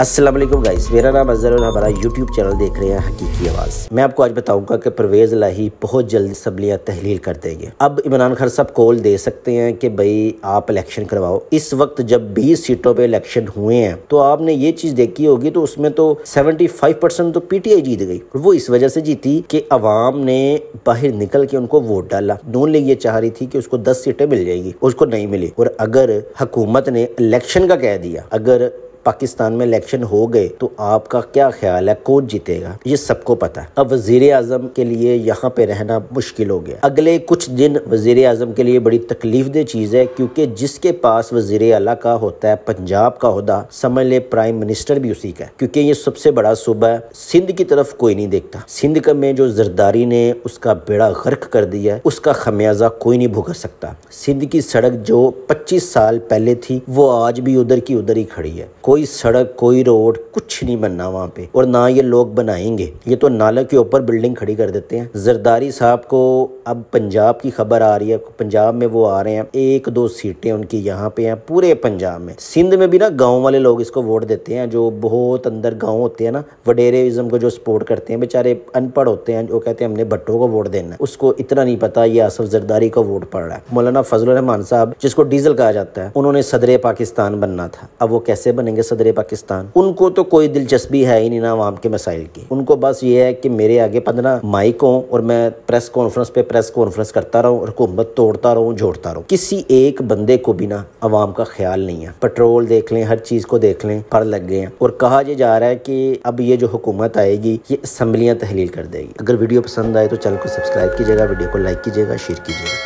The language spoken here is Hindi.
असलम गाइस मेरा नाम अजहर और हमारा YouTube चैनल देख रहे हैं हकीकी आवाज़ मैं आपको आज बताऊंगा कि परवेज़ लाही बहुत जल्द सबलियाँ तहलील कर देंगे अब इमरान खान साहब कॉल दे सकते हैं कि भाई आप इलेक्शन करवाओ इस वक्त जब 20 सीटों पे इलेक्शन हुए हैं तो आपने ये चीज़ देखी होगी तो उसमें तो 75 परसेंट तो पी जीत गई वो इस वजह से जीती कि अवाम ने बाहर निकल के उनको वोट डाला नून लीग ये चाह रही थी कि उसको दस सीटें मिल जाएगी उसको नहीं मिली और अगर हुकूमत ने इलेक्शन का कह दिया अगर पाकिस्तान में इलेक्शन हो गए तो आपका क्या ख्याल है कौन जीतेगा ये सबको पता है अब वजीर आजम के लिए यहाँ पे रहना मुश्किल हो गया अगले कुछ दिन वजीर आजम के लिए बड़ी तकलीफ दे चीज़ है क्योंकि जिसके पास वजीर अला का होता है पंजाब का होदा समझ ले प्राइम मिनिस्टर भी उसी का है क्योंकि ये सबसे बड़ा सूबा है सिंध की तरफ कोई नहीं देखता सिंध का में जो जरदारी ने उसका बेड़ा गर्क कर दिया है उसका खमियाजा कोई नहीं भुगत सकता सिंध की सड़क जो पच्चीस साल पहले थी वो आज भी उधर की उधर ही खड़ी है कोई कोई सड़क कोई रोड कुछ नहीं बनना वहाँ पे और ना ये लोग बनाएंगे ये तो नाले के ऊपर बिल्डिंग खड़ी कर देते हैं जरदारी साहब को अब पंजाब की खबर आ रही है पंजाब में वो आ रहे हैं एक दो सीटें उनकी यहाँ पे हैं पूरे पंजाब में सिंध में भी ना गाँव वाले लोग इसको वोट देते हैं जो बहुत अंदर गाँव होते हैं ना वडेरेज़म को जो सपोर्ट करते हैं बेचारे अनपढ़ होते हैं जो कहते हैं हमने भट्टो को वोट देना है उसको इतना नहीं पता ये आसफ जरदारी को वोट पड़ रहा है मौलाना फजल रहमान साहब जिसको डीजल कहा जाता है उन्होंने सदर पाकिस्तान बनना था अब वो कैसे बनेंगे सदर पाकिस्तान उनको तो कोई दिलचस्पी है ही नहीं ना वहाँ के मसाइल की उनको बस ये है कि मेरे आगे पंद्रह माइक हो और मैं प्रेस कॉन्फ्रेंस पे प्रेस कॉन्फ्रेंस करता रहूँ और हुकूमत तोड़ता रहूँ जोड़ता रहूँ किसी एक बंदे को भी ना आवाम का ख्याल नहीं है पेट्रोल देख लें हर चीज़ को देख लें पढ़ लग गए हैं और कहा यह जा रहा है कि अब ये जो हुकूमत आएगी ये असम्बलियाँ तहलील कर देगी अगर वीडियो पसंद आए तो चैनल को सब्सक्राइब कीजिएगा वीडियो को लाइक कीजिएगा शेयर कीजिएगा